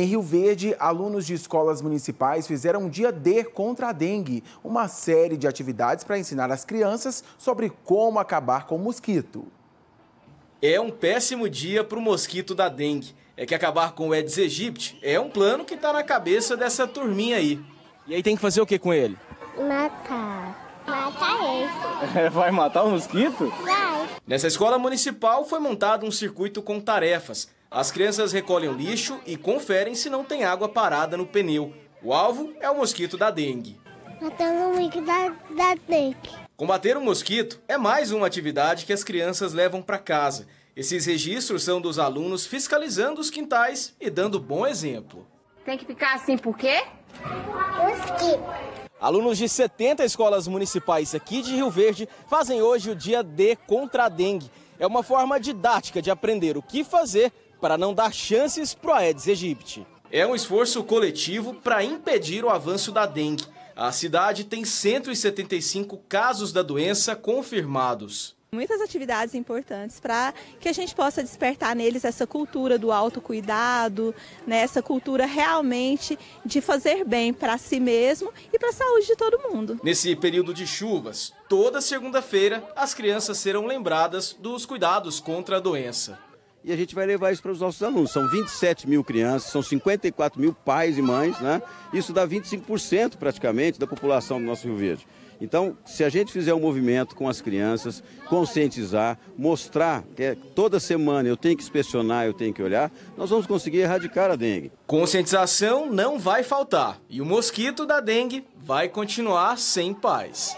Em Rio Verde, alunos de escolas municipais fizeram um dia D contra a dengue, uma série de atividades para ensinar as crianças sobre como acabar com o mosquito. É um péssimo dia para o mosquito da dengue. É que acabar com o Aedes aegypti é um plano que está na cabeça dessa turminha aí. E aí tem que fazer o que com ele? Matar. Matar ele. É, vai matar o mosquito? Vai. Nessa escola municipal foi montado um circuito com tarefas. As crianças recolhem o lixo e conferem se não tem água parada no pneu. O alvo é o mosquito da dengue. Matando o da, da dengue. Combater o mosquito é mais uma atividade que as crianças levam para casa. Esses registros são dos alunos fiscalizando os quintais e dando bom exemplo. Tem que ficar assim por quê? Mosquito. Alunos de 70 escolas municipais aqui de Rio Verde fazem hoje o dia D contra a dengue. É uma forma didática de aprender o que fazer para não dar chances para o Aedes aegypti. É um esforço coletivo para impedir o avanço da dengue. A cidade tem 175 casos da doença confirmados. Muitas atividades importantes para que a gente possa despertar neles essa cultura do autocuidado, né, essa cultura realmente de fazer bem para si mesmo e para a saúde de todo mundo. Nesse período de chuvas, toda segunda-feira, as crianças serão lembradas dos cuidados contra a doença e a gente vai levar isso para os nossos alunos. São 27 mil crianças, são 54 mil pais e mães, né? Isso dá 25% praticamente da população do nosso Rio Verde. Então, se a gente fizer um movimento com as crianças, conscientizar, mostrar que é toda semana eu tenho que inspecionar, eu tenho que olhar, nós vamos conseguir erradicar a dengue. Conscientização não vai faltar e o mosquito da dengue vai continuar sem paz.